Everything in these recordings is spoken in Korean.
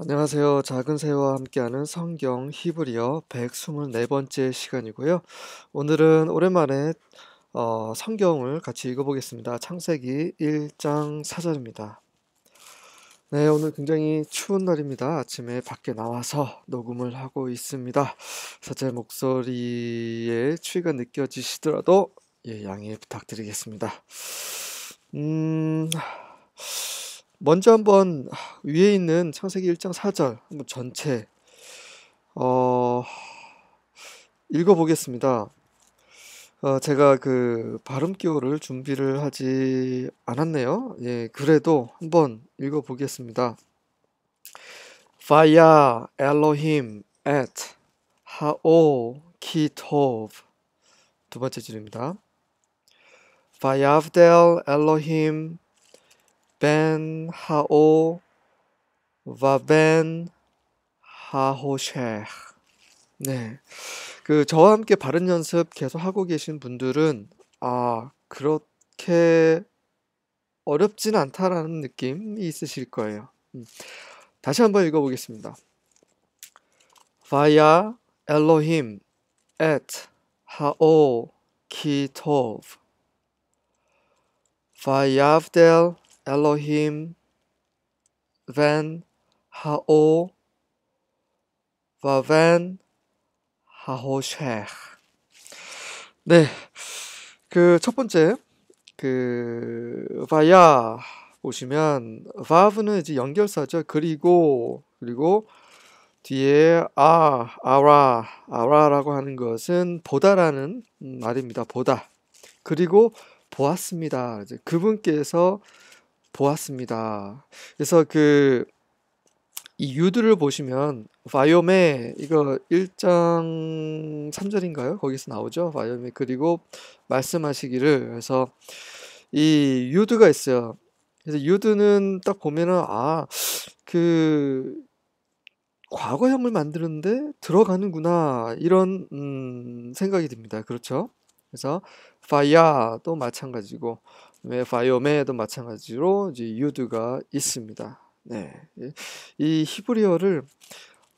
안녕하세요. 작은 새와 함께하는 성경 히브리어 124번째 시간이고요. 오늘은 오랜만에 어, 성경을 같이 읽어보겠습니다. 창세기 1장 4절입니다. 네, 오늘 굉장히 추운 날입니다. 아침에 밖에 나와서 녹음을 하고 있습니다. 사제 목소리에 추위가 느껴지시더라도 예, 양해 부탁드리겠습니다. 음... 먼저 한번 위에 있는 창세기 1장 4절 한번 전체 어, 읽어보겠습니다. 어, 제가 그 발음 기호를 준비를 하지 않았네요. 예, 그래도 한번 읽어보겠습니다. Via Elohim at Hao Kitov 두 번째 줄입니다. v a y a v d e Elohim ben hao va ben h a o s h e c 네. 그 저와 함께 발음 연습 계속 하고 계신 분들은 아, 그렇게 어렵진 않다라는 느낌이 있으실 거예요. 음. 다시 한번 읽어보겠습니다. via Elohim at hao kitov. via Avdel 엘로힘, 벤, 하오, 와벤, 하호쉐. 네, 그 첫 번째 그 바야 보시면 바브는 이제 연결사죠. 그리고 그리고 뒤에 아, 아라, 아라라고 하는 것은 보다라는 말입니다. 보다. 그리고 보았습니다. 이제 그분께서 보았습니다. 그래서 그 이 유두를 보시면 바이옴에 이거 1장 3절인가요? 거기서 나오죠. 바이옴에 그리고 말씀하시기를 그래서 이 유두가 있어요. 그래서 유두는 딱 보면은 아 그 과거 형을 만드는데 들어가는구나 이런 음, 생각이 듭니다. 그렇죠? 그래서 파야 또 마찬가지고 다음에 네, 바이오에도 마찬가지로 이제 유드가 있습니다. 네, 이 히브리어를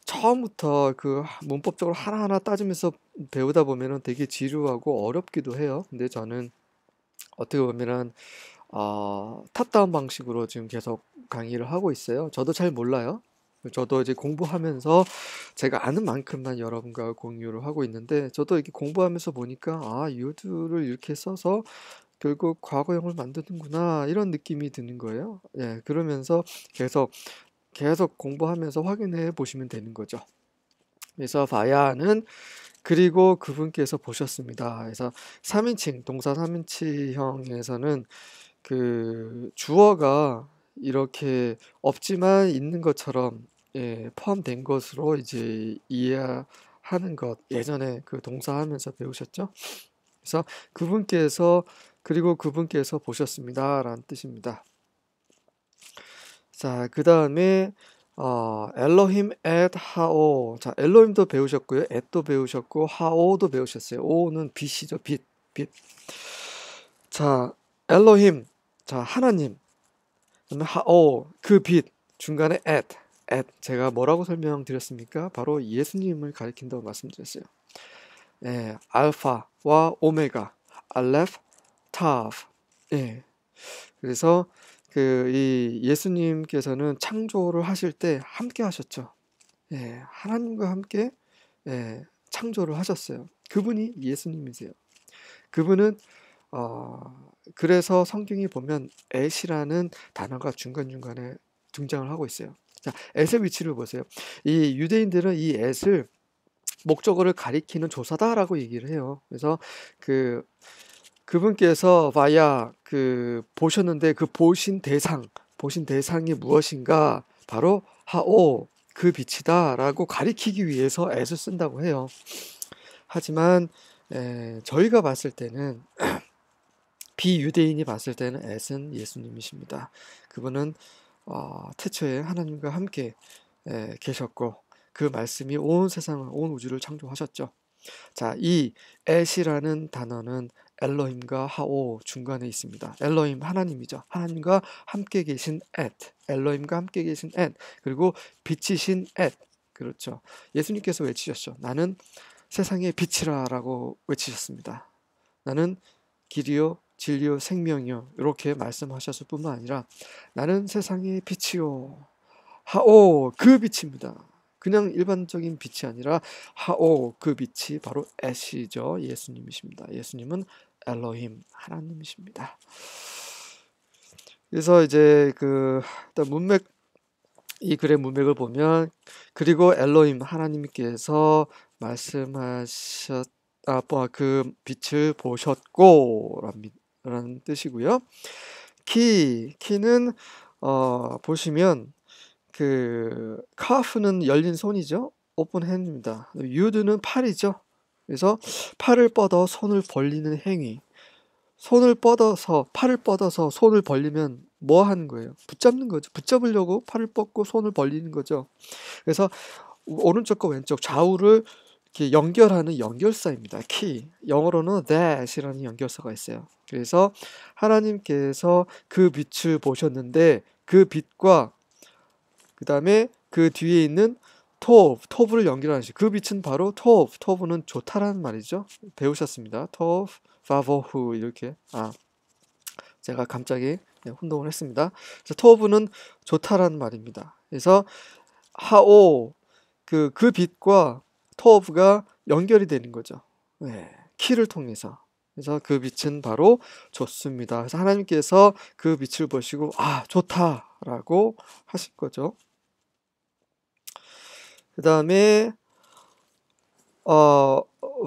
처음부터 그 문법적으로 하나하나 따지면서 배우다 보면은 되게 지루하고 어렵기도 해요. 근데 저는 어떻게 보면은 어, 탑다운 방식으로 지금 계속 강의를 하고 있어요. 저도 잘 몰라요. 저도 이제 공부하면서 제가 아는 만큼만 여러분과 공유를 하고 있는데 저도 이렇게 공부하면서 보니까 아 유두를 이렇게 써서 결국 과거형을 만드는구나 이런 느낌이 드는 거예요. 예, 그러면서 계속 계속 공부하면서 확인해 보시면 되는 거죠. 그래서 바야는 그리고 그분께서 보셨습니다. 그래서 3인칭 동사 3인칭형에서는 그 주어가 이렇게 없지만 있는 것처럼 예, 포함된 것으로 이제 이해하는 것 예전에 그 동사하면서 배우셨죠. 그래서 그분께서 그리고 그분께서 보셨습니다. 라는 뜻입니다. 자, 그 다음에 어, 엘로힘 앳 하오. 자, 엘로힘도 배우셨고요. 앳도 배우셨고 하오도 배우셨어요. 오는 빛이죠. 빛, 빛. 자, 엘로힘. 자, 하나님. 그다음에 하오. 그 빛. 중간에 앳. 앳. 제가 뭐라고 설명드렸습니까? 바로 예수님을 가리킨다고 말씀드렸어요. 예, 알파와 오메가. 알렙, 타 o 예. 그래서 그 이 예수님께서는 창조를 하실 때 함께 하셨죠. 예. 하나님과 함께 예, 창조를 하셨어요. 그분이 예수님이세요. 그분은 어, 그래서 성경이 보면 에시라는 단어가 중간중간에 등장을 하고 있어요. 자, 엣의 위치를 보세요. 이 유대인들은 이 에스를 목적어를 가리키는 조사다라고 얘기를 해요. 그래서 그 그분께서 봐야 그 보셨는데 그 보신 대상, 보신 대상이 무엇인가? 바로 하오 그 빛이다라고 가리키기 위해서 애를 쓴다고 해요. 하지만 에, 저희가 봤을 때는 비유대인이 봤을 때는 애쓴 예수님이십니다. 그분은 어, 태초에 하나님과 함께 에, 계셨고 그 말씀이 온 세상을 온 우주를 창조하셨죠. 자, 이 애시라는 단어는 엘로힘과 하오 중간에 있습니다. 엘로힘 하나님이죠. 하나님과 함께 계신 a 엘로힘과 함께 계신 a 그리고 빛이신 a 그렇죠. 예수님께서 외치셨죠. 나는 세상의 빛이라라고 외치셨습니다. 나는 길이요 진리요 생명이요 이렇게 말씀하셨을 뿐만 아니라 나는 세상의 빛이요 하오 그 빛입니다. 그냥 일반적인 빛이 아니라 하오 그 빛이 바로 에시죠 예수님이십니다. 예수님은 엘로힘 하나님이십니다. 그래서 이제 그 문맥 이 글의 문맥을 보면 그리고 엘로힘 하나님께서 말씀하셨 아빠 뭐, 그 빛을 보셨고 라는 뜻이고요. 키 키는 어 보시면 그 카프는 열린 손이죠. 오픈 핸드입니다. 유드는 팔이죠. 그래서 팔을 뻗어 손을 벌리는 행위. 손을 뻗어서 팔을 뻗어서 손을 벌리면 뭐 하는 거예요? 붙잡는 거죠. 붙잡으려고 팔을 뻗고 손을 벌리는 거죠. 그래서 오른쪽과 왼쪽 좌우를 이렇게 연결하는 연결사입니다. 키. 영어로는 that이라는 연결사가 있어요. 그래서 하나님께서 그 빛을 보셨는데 그 빛과 그 다음에 그 뒤에 있는 토브, 토브를 연결하는 시. 그 빛은 바로 토브, 토브는 좋다라는 말이죠. 배우셨습니다. 토브, 파보후 이렇게. 아, 제가 갑자기 혼동을 했습니다. 자, 토브는 좋다라는 말입니다. 그래서 하오 그그 그 빛과 토브가 연결이 되는 거죠. 네, 키를 통해서. 그래서 그 빛은 바로 좋습니다. 그래서 하나님께서 그 빛을 보시고 아 좋다라고 하실 거죠. 그 다음에 어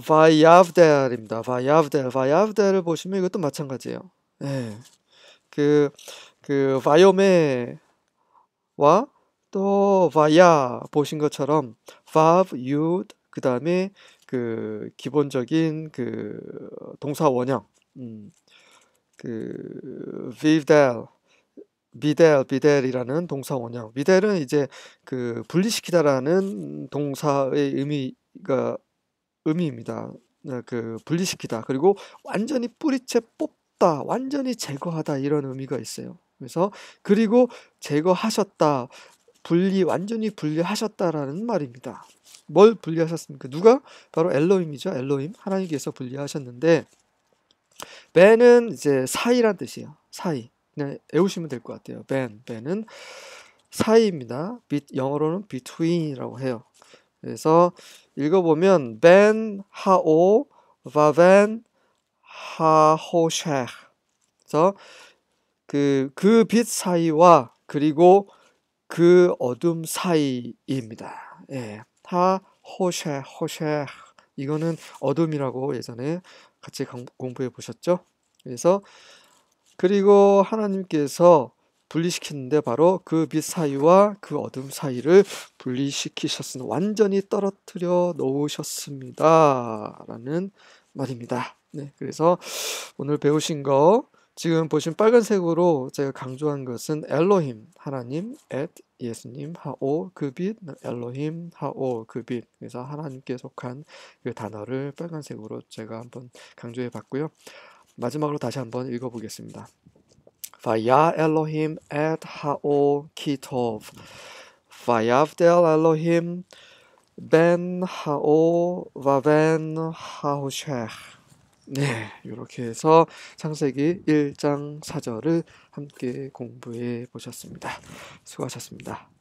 바이아브델입니다. 바이아브델, 바이아브델을 보시면 이것도 마찬가지예요. 예. 그, 그, 바이오메와 또 바야 보신 것처럼 바브, 유, 그 다음에 그 기본적인 그 동사 원형, 음, 그, vivdel, 미델, 미델이라는 동사 원형. 미델은 이제 그 분리시키다라는 동사의 의미가 의미입니다. 네, 그 분리시키다. 그리고 완전히 뿌리채 뽑다, 완전히 제거하다 이런 의미가 있어요. 그래서 그리고 제거하셨다. 분리 완전히 분리하셨다라는 말입니다. 뭘 분리하셨습니까? 누가 바로 엘로임이죠. 엘로임 하나님께서 분리하셨는데 배는 이제 사이란 뜻이에요. 사이. 그냥 네, 외우시면 될 것 같아요. 벤, 벤은 사이입니다. 비, 영어로는 between이라고 해요. 그래서 읽어보면 벤 하오 바벤 하호쉑. 그래서 그그 그 사이와 그리고 그 어둠 사이입니다. 예. 하호쉑 호쉑. 이거는 어둠이라고 예전에 같이 공부해 보셨죠? 그래서 그리고 하나님께서 분리시켰는데 바로 그 빛 사이와 그 어둠 사이를 분리시키셨으니 완전히 떨어뜨려 놓으셨습니다. 라는 말입니다. 네, 그래서 오늘 배우신 거 지금 보신 빨간색으로 제가 강조한 것은 엘로힘 하나님 at 예수님 하오 그 빛 엘로힘 하오 그 빛 그래서 하나님께 속한 그 단어를 빨간색으로 제가 한번 강조해 봤고요. 마지막으로 다시 한번 읽어보겠습니다. Vaya Elohim et hao kitov. Vayavdel Elohim ben hao vaven haoshech. 네, 이렇게 해서 창세기 1장 4절을 함께 공부해 보셨습니다. 수고하셨습니다.